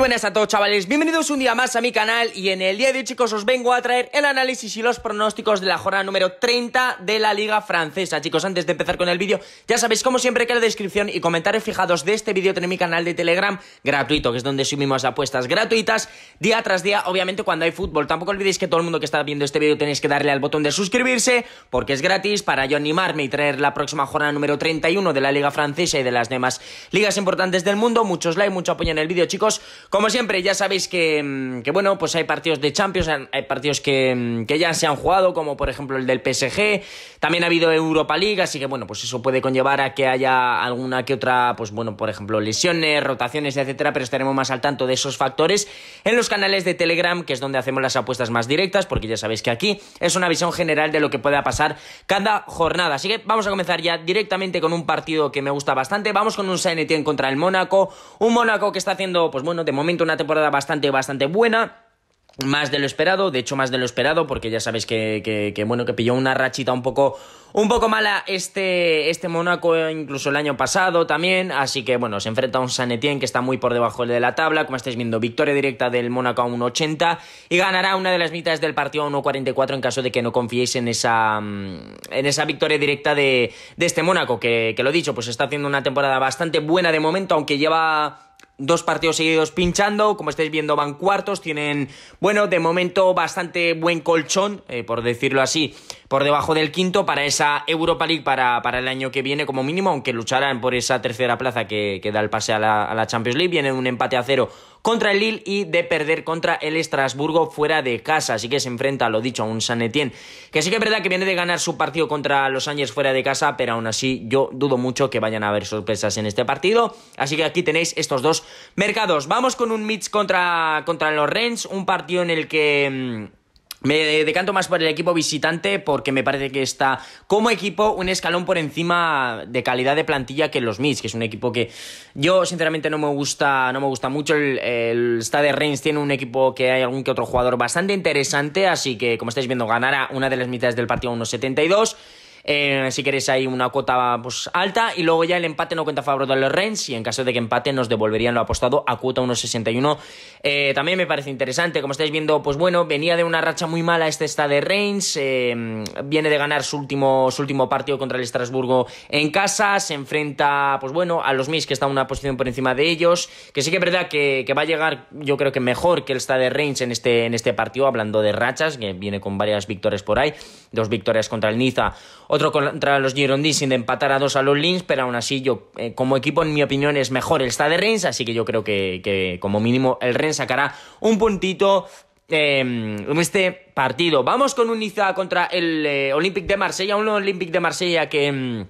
buenas a todos chavales, bienvenidos un día más a mi canal y en el día de hoy chicos os vengo a traer el análisis y los pronósticos de la jornada número 30 de la Liga Francesa Chicos, antes de empezar con el vídeo, ya sabéis como siempre que la descripción y comentarios fijados de este vídeo tenéis mi canal de Telegram gratuito Que es donde subimos apuestas gratuitas día tras día, obviamente cuando hay fútbol Tampoco olvidéis que todo el mundo que está viendo este vídeo tenéis que darle al botón de suscribirse Porque es gratis para yo animarme y traer la próxima jornada número 31 de la Liga Francesa y de las demás ligas importantes del mundo Muchos likes, mucho apoyo en el vídeo chicos como siempre, ya sabéis mm, que, bueno, pues hay partidos de Champions, hay partidos que, mm, que, ya se han jugado, como por ejemplo el del PSG. También ha habido Europa League, así que bueno, pues eso puede conllevar a que haya alguna que otra, pues bueno, por ejemplo, lesiones, rotaciones, etcétera, pero estaremos más al tanto de esos factores en los canales de Telegram, que es donde hacemos las apuestas más directas, porque ya sabéis que aquí es una visión general de lo que pueda pasar cada jornada. Así que vamos a comenzar ya directamente con un partido que me gusta bastante. Vamos con un Sainetien contra el Mónaco, un Mónaco que está haciendo, pues bueno, de momento una temporada bastante, bastante buena. Más de lo esperado, de hecho más de lo esperado, porque ya sabéis que, bueno, que pilló una rachita un poco un poco mala este, este Mónaco, incluso el año pasado también. Así que bueno, se enfrenta a un San que está muy por debajo de la tabla. Como estáis viendo, victoria directa del Mónaco a 1.80 y ganará una de las mitades del partido a 1.44 en caso de que no confiéis en esa, mm, en esa victoria directa de, de este Mónaco, que, que lo dicho, pues está haciendo una temporada bastante buena de momento, aunque lleva dos partidos seguidos pinchando, como estáis viendo van cuartos, tienen, bueno, de momento bastante buen colchón, eh, por decirlo así, por debajo del quinto para esa Europa League para, el año que viene como mínimo, aunque lucharán por esa tercera plaza que, que da el pase a la, a la Champions League, viene un empate a cero contra el Lille y de perder contra el Estrasburgo fuera de casa. Así que se enfrenta, lo dicho, a un San Etienne, que sí que es verdad que viene de ganar su partido contra los Ángeles fuera de casa, pero aún así yo dudo mucho que vayan a haber sorpresas en este partido. Así que aquí tenéis estos dos mercados. Vamos con un Mitch contra, contra los Rennes, un partido en el que mm, me decanto más por el equipo visitante porque me parece que está como equipo un escalón por encima de calidad de plantilla que los mids, que es un equipo que yo sinceramente no me gusta, no me gusta mucho. El, el Stade Reims tiene un equipo que hay algún que otro jugador bastante interesante, así que como estáis viendo ganará una de las mitades del partido a unos 72 eh, si queréis ahí una cuota pues, alta. Y luego ya el empate no cuenta a favor de los Reigns... y en caso de que empate nos devolverían lo apostado a cuota 1.61. Eh, también me parece interesante, como estáis viendo, pues bueno, venía de una racha muy mala, este está de Reigns, eh, viene de ganar su último, último partido contra el Estrasburgo en casa, se enfrenta, pues bueno, a los Mis que está en una posición por encima de ellos, que sí que es verdad que, va a llegar, yo creo que mejor que el está de Reigns en este, en este partido, hablando de rachas, que viene con varias victorias por ahí, dos victorias contra el Niza, contra los Girondins sin empatar a dos a los Lins, pero aún así yo, eh, como equipo, en mi opinión, es mejor el Stade Rennes, así que yo creo que, como mínimo el Reims sacará un puntito em, en este partido. Vamos con un Niza contra el eh, Olympic de Marsella, un Olympique de Marsella que, em,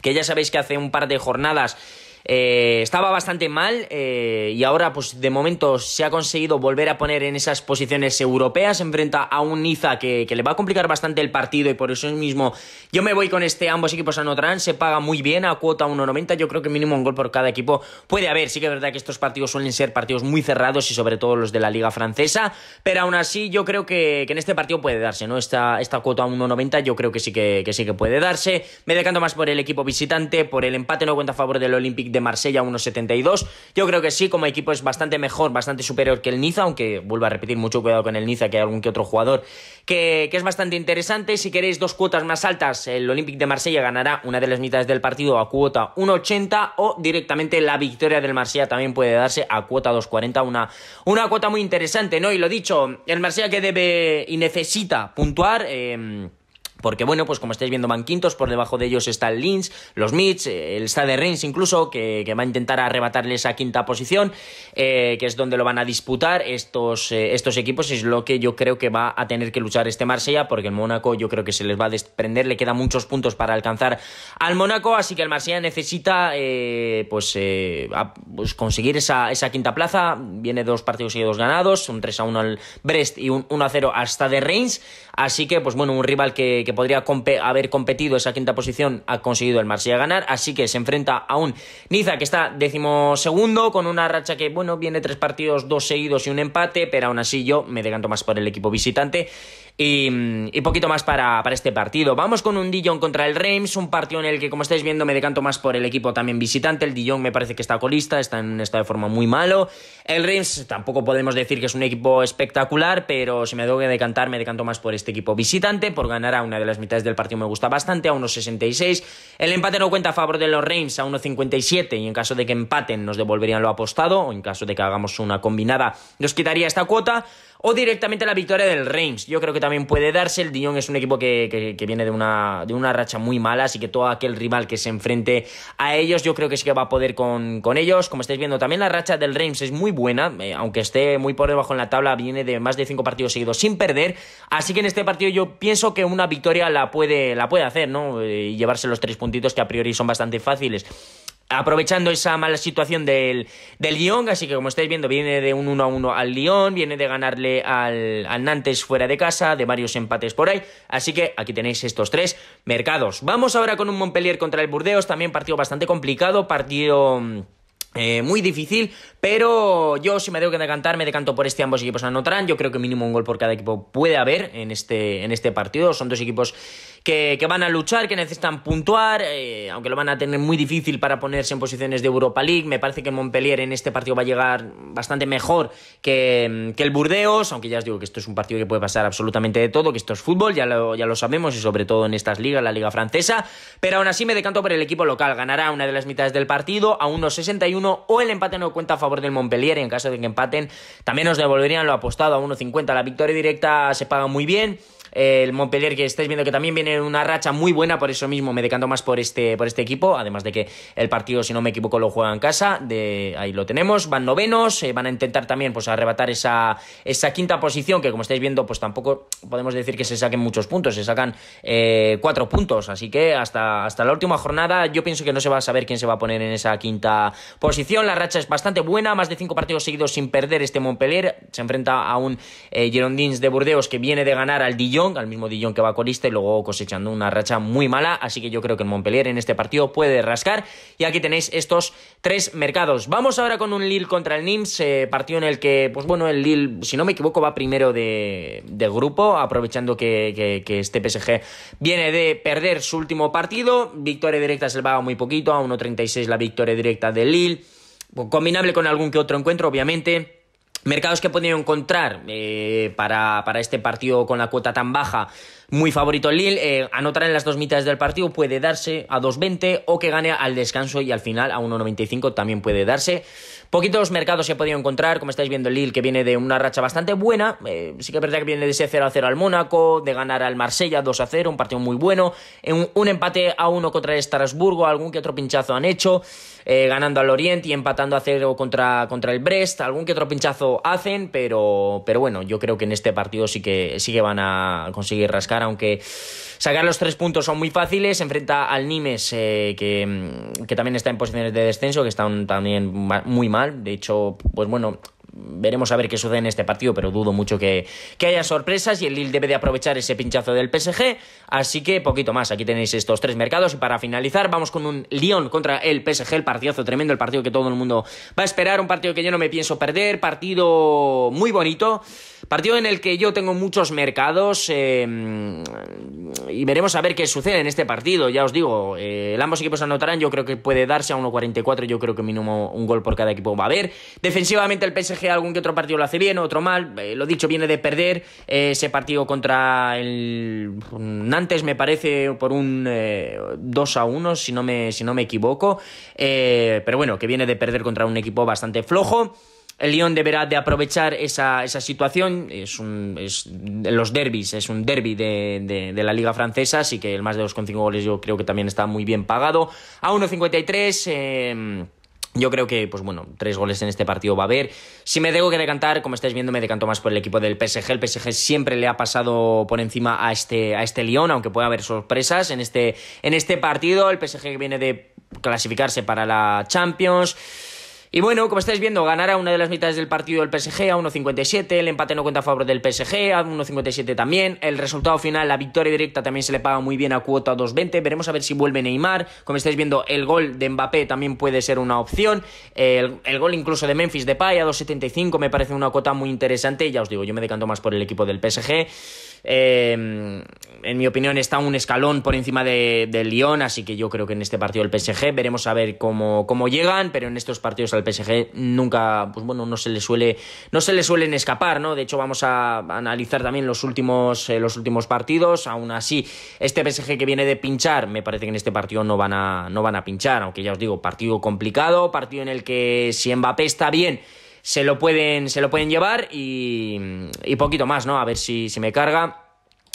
que ya sabéis que hace un par de jornadas eh, estaba bastante mal eh, y ahora, pues de momento, se ha conseguido volver a poner en esas posiciones europeas. enfrenta a un Niza que, le va a complicar bastante el partido y por eso mismo yo me voy con este. Ambos equipos anotarán, se paga muy bien a cuota 1.90. Yo creo que mínimo un gol por cada equipo puede haber. Sí que es verdad que estos partidos suelen ser partidos muy cerrados y sobre todo los de la Liga Francesa, pero aún así yo creo que, en este partido puede darse, Esta, cuota 1.90 yo creo que sí que, que sí que puede darse. Me decanto más por el equipo visitante, por el empate no cuenta a favor del Olympic de Marsella 1.72. Yo creo que sí, como equipo es bastante mejor, bastante superior que el Niza, aunque vuelvo a repetir mucho cuidado con el Niza, que hay algún que otro jugador que, es bastante interesante. Si queréis dos cuotas más altas, el Olympique de Marsella ganará una de las mitades del partido a cuota 1.80 o directamente la victoria del Marsella también puede darse a cuota 2.40, una, una cuota muy interesante, ¿no? Y lo dicho, el Marsella que debe y necesita puntuar. Em, porque bueno, pues como estáis viendo van quintos, por debajo de ellos está el Linz, los Mids, eh, el Stade Reims incluso, que, va a intentar arrebatarle esa quinta posición, eh, que es donde lo van a disputar estos, eh, estos equipos, es lo que yo creo que va a tener que luchar este Marsella, porque el Mónaco yo creo que se les va a desprender, le quedan muchos puntos para alcanzar al Mónaco, así que el Marsella necesita pues, pues, conseguir esa, esa, quinta plaza, viene dos partidos y dos ganados, un 3 a 1 al Brest y un 1 a 0 al Stade Reims, así que pues bueno, un rival que podría haber competido esa quinta posición, ha conseguido el Marsella ganar, así que se enfrenta a un Niza que está décimo segundo con una racha que, bueno, viene tres partidos, dos seguidos y un empate, pero aún así yo me decanto más por el equipo visitante y, poquito más para, este partido. Vamos con un Dijon contra el Reims, un partido en el que, como estáis viendo, me decanto más por el equipo también visitante. El Dijon me parece que está colista, está en estado de forma muy malo. El Reims tampoco podemos decir que es un equipo espectacular, pero si me tengo que decantar, me decanto más por este equipo visitante, por ganar a una de las mitades del partido me gusta bastante, a 1.66. El empate no cuenta a favor de los Reims, a 1.57, y en caso de que empaten nos devolverían lo apostado, o en caso de que hagamos una combinada nos quitaría esta cuota o directamente la victoria del Reims. Yo creo que también puede darse. El Dion es un equipo que, viene de una, racha muy mala, así que todo aquel rival que se enfrente a ellos, yo creo que sí que va a poder con, ellos. Como estáis viendo, también la racha del Reims es muy buena, eh, aunque esté muy por debajo en la tabla, viene de más de 5 partidos seguidos sin perder. Así que en este partido yo pienso que una victoria la puede, la puede hacer, ¿no? Eh, y llevarse los tres puntitos que a priori son bastante fáciles aprovechando esa mala situación del, del Lyon, así que como estáis viendo viene de un 1 a 1 al Lyon, viene de ganarle al, al, Nantes fuera de casa, de varios empates por ahí, así que aquí tenéis estos tres mercados. Vamos ahora con un Montpellier contra el Burdeos, también partido bastante complicado, partido mm, eh, muy difícil, pero yo si me tengo que decantar, me decanto por este. Ambos equipos anotarán. Yo creo que mínimo un gol por cada equipo puede haber en este, en este partido. Son dos equipos que, van a luchar, que necesitan puntuar, eh, aunque lo van a tener muy difícil para ponerse en posiciones de Europa League. Me parece que Montpellier en este partido va a llegar bastante mejor que, el Burdeos, aunque ya os digo que esto es un partido que puede pasar absolutamente de todo, que esto es fútbol, ya lo, ya lo sabemos, y sobre todo en estas ligas, la liga francesa. Pero aún así me decanto por el equipo local. Ganará una de las mitades del partido a unos o el empate no cuenta a favor del Montpellier en caso de que empaten también nos devolverían lo apostado a 1.50. La victoria directa se paga muy bien el Montpellier que estáis viendo que también viene en una racha muy buena, por eso mismo me decanto más este, por este, equipo, además de que el partido, si no me equivoco, lo juega en casa, de, ahí lo tenemos, van novenos, eh, van a intentar también pues arrebatar esa, quinta posición, que como estáis viendo, pues tampoco podemos decir que se saquen muchos puntos, se sacan eh, cuatro puntos, así que hasta, hasta la última jornada yo pienso que no se va a saber quién se va a poner en esa quinta posición, la racha es bastante buena, más de cinco partidos seguidos sin perder este Montpellier, se enfrenta a un eh, Girondins de Burdeos que viene de ganar al al mismo Dijon que va colista y luego cosechando una racha muy mala, así que yo creo que el Montpellier en este partido puede rascar y aquí tenéis estos tres mercados. Vamos ahora con un Lille contra el Nims, eh, partido en el que, pues bueno, el Lille, si no me equivoco, va primero de, grupo, aprovechando que, este PSG viene de perder su último partido, victoria directa se le va muy poquito, a 1.36 la victoria directa del Lille, combinable con algún que otro encuentro, obviamente. Mercados que he podido encontrar eh, para, para, este partido con la cuota tan baja muy favorito el Lille. Eh, anotar en las dos mitades del partido puede darse a 2.20 o que gane al descanso y al final a 1.95 también puede darse. Poquitos mercados se ha podido encontrar, como estáis viendo el Lille que viene de una racha bastante buena, eh, sí que es verdad que viene de ese 0 0 al Mónaco, de ganar al Marsella 2 0, un partido muy bueno, un, empate a 1 contra el Estrasburgo, algún que otro pinchazo han hecho, eh, ganando al Oriente y empatando a 0 contra, el Brest, algún que otro pinchazo hacen, pero, bueno, yo creo que en este partido sí sí que van a conseguir rascar aunque sacar los tres puntos son muy fáciles. enfrenta al Nimes, eh, que, que, también está en posiciones de descenso, que están también muy mal. De hecho, pues bueno, veremos a ver qué sucede en este partido, pero dudo mucho que, haya sorpresas y el Lille debe de aprovechar ese pinchazo del PSG, así que poquito más, aquí tenéis estos tres mercados y para finalizar vamos con un Lyon contra el PSG, el partidazo tremendo, el partido que todo el mundo va a esperar, un partido que yo no me pienso perder, partido muy bonito, partido en el que yo tengo muchos mercados eh, y veremos a ver qué sucede en este partido, ya os digo, eh, ambos equipos anotarán, yo creo que puede darse a 1.44, yo creo que mínimo un gol por cada equipo va a haber, defensivamente el PSG algún que otro partido lo hace bien, otro mal. Eh, lo dicho, viene de perder eh, ese partido contra el Nantes, me parece, por un 2 eh, a 1, si no me, si no me equivoco. pero bueno, que viene de perder contra un equipo bastante flojo. El Lyon deberá de aprovechar esa, situación. Es un, los derbis, es un derby de, la Liga Francesa, así que el más de 2,5 goles yo creo que también está muy bien pagado. A 1.53. Eh, em, yo creo que, pues bueno, tres goles en este partido va a haber. Si me tengo que decantar, como estáis viendo, me decanto más por el equipo del PSG. El PSG siempre le ha pasado por encima a este, a este Lyon, aunque pueda haber sorpresas en este, en este partido. El PSG viene de clasificarse para la Champions. Y bueno, como estáis viendo, ganará una de las mitades del partido el PSG a 1.57, el empate no cuenta a favor del PSG a 1.57 también, el resultado final, la victoria directa también se le paga muy bien a cuota 2.20, veremos a ver si vuelve Neymar, como estáis viendo, el gol de Mbappé también puede ser una opción, el, el gol incluso de Memphis de Depay a 2.75 me parece una cuota muy interesante, ya os digo, yo me decanto más por el equipo del PSG. Em, en mi opinión, está un escalón por encima del de Lyon, así que yo creo que en este partido el PSG veremos a ver cómo, cómo llegan, pero en estos partidos al PSG nunca, pues bueno, no se le suele, no se le suelen escapar, ¿no? De hecho, vamos a analizar también los últimos, eh, los últimos partidos. Aún así, este PSG que viene de pinchar, me parece que en este partido no van a, no van a pinchar, aunque ya os digo, partido complicado, partido en el que si Mbappé está bien se lo pueden, se lo pueden llevar y, y poquito más, ¿no? A ver si, si me carga.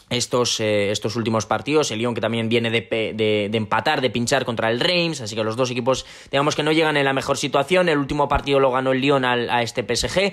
Estos, eh, estos, últimos partidos. El Lyon que también viene de, de, de, empatar, de pinchar contra el Reims. Así que los dos equipos, digamos que no llegan en la mejor situación. El último partido lo ganó el Lyon al, a este PSG.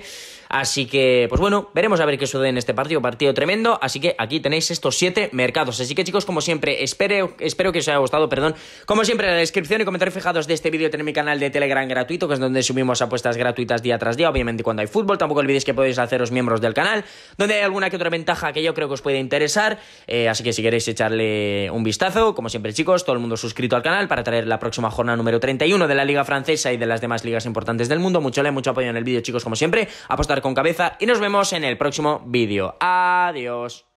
Así que, pues bueno, veremos a ver qué sucede en este partido, partido tremendo. Así que aquí tenéis estos siete mercados. Así que chicos, como siempre, espero, espero que os haya gustado, perdón. Como siempre, en la descripción y comentarios fijados de este vídeo tenéis mi canal de Telegram gratuito, que es donde subimos apuestas gratuitas día tras día, obviamente cuando hay fútbol. Tampoco olvidéis que podéis haceros miembros del canal, donde hay alguna que otra ventaja que yo creo que os puede interesar. Eh, así que si queréis echarle un vistazo, como siempre chicos, todo el mundo suscrito al canal para traer la próxima jornada número 31 de la Liga Francesa y de las demás ligas importantes del mundo. Mucho like, mucho apoyo en el vídeo chicos, como siempre con cabeza y nos vemos en el próximo vídeo. Adiós.